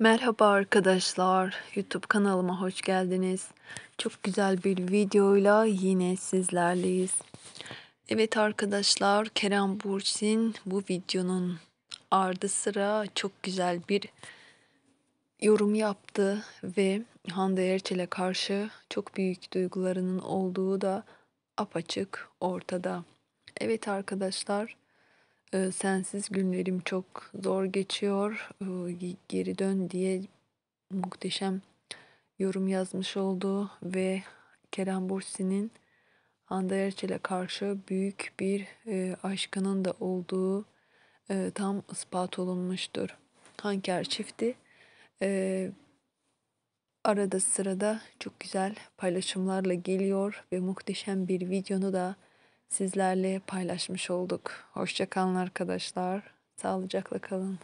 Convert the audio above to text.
Merhaba arkadaşlar. YouTube kanalıma hoş geldiniz. Çok güzel bir videoyla yine sizlerleyiz. Evet arkadaşlar, Kerem Bursin bu videonun ardı sıra çok güzel bir yorum yaptı ve Hande Erçel'e karşı çok büyük duygularının olduğu da apaçık ortada. Evet arkadaşlar, ee, sensiz günlerim çok zor geçiyor ee, geri dön diye muhteşem yorum yazmış oldu ve Kerem Bursi'nin Hande Erçel'e karşı büyük bir e, aşkının da olduğu e, tam ispat olunmuştur. Hanker çifti e, arada sırada çok güzel paylaşımlarla geliyor ve muhteşem bir videonu da sizlerle paylaşmış olduk. Hoşça kalın arkadaşlar. Sağlıcakla kalın.